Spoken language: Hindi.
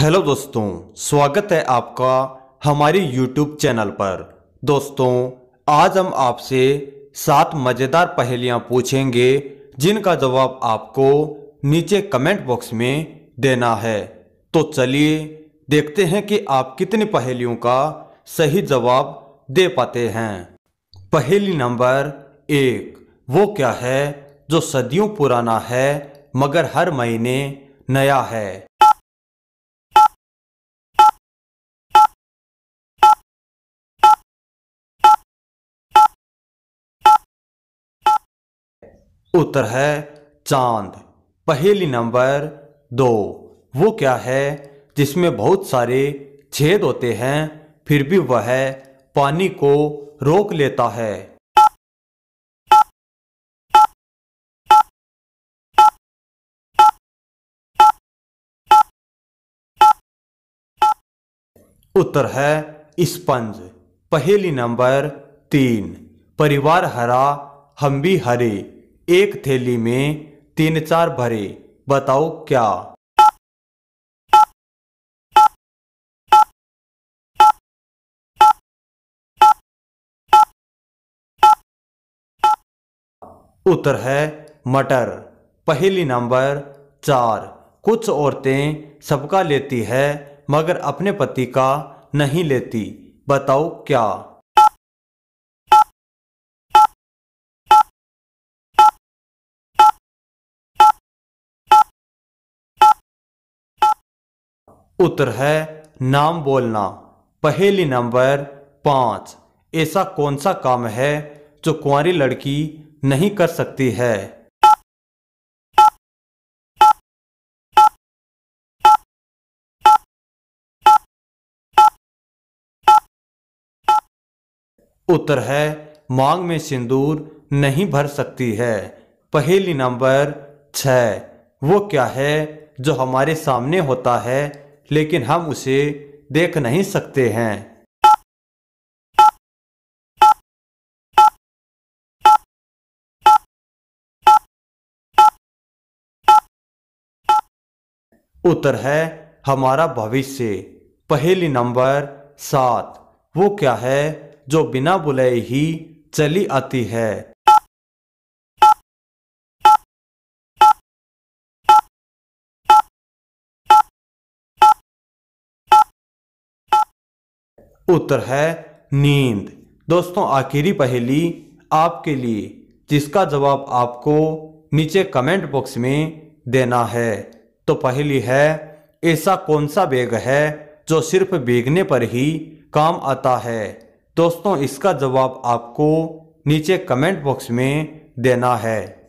हेलो दोस्तों स्वागत है आपका हमारे यूट्यूब चैनल पर दोस्तों आज हम आपसे सात मज़ेदार पहेलियां पूछेंगे जिनका जवाब आपको नीचे कमेंट बॉक्स में देना है तो चलिए देखते हैं कि आप कितनी पहेलियों का सही जवाब दे पाते हैं पहेली नंबर एक वो क्या है जो सदियों पुराना है मगर हर महीने नया है उत्तर है चांद पहली नंबर दो वो क्या है जिसमें बहुत सारे छेद होते हैं फिर भी वह पानी को रोक लेता है उत्तर है स्पंज पहली नंबर तीन परिवार हरा हम भी हरे एक थैली में तीन चार भरे बताओ क्या उत्तर है मटर पहली नंबर चार कुछ औरतें सबका लेती है मगर अपने पति का नहीं लेती बताओ क्या उत्तर है नाम बोलना पहेली नंबर पाँच ऐसा कौन सा काम है जो कुंवारी लड़की नहीं कर सकती है उत्तर है मांग में सिंदूर नहीं भर सकती है पहेली नंबर छ वो क्या है जो हमारे सामने होता है लेकिन हम उसे देख नहीं सकते हैं उत्तर है हमारा भविष्य पहली नंबर सात वो क्या है जो बिना बुलाए ही चली आती है उत्तर है नींद दोस्तों आखिरी पहेली आपके लिए जिसका जवाब आपको नीचे कमेंट बॉक्स में देना है तो पहली है ऐसा कौन सा बैग है जो सिर्फ बेगने पर ही काम आता है दोस्तों इसका जवाब आपको नीचे कमेंट बॉक्स में देना है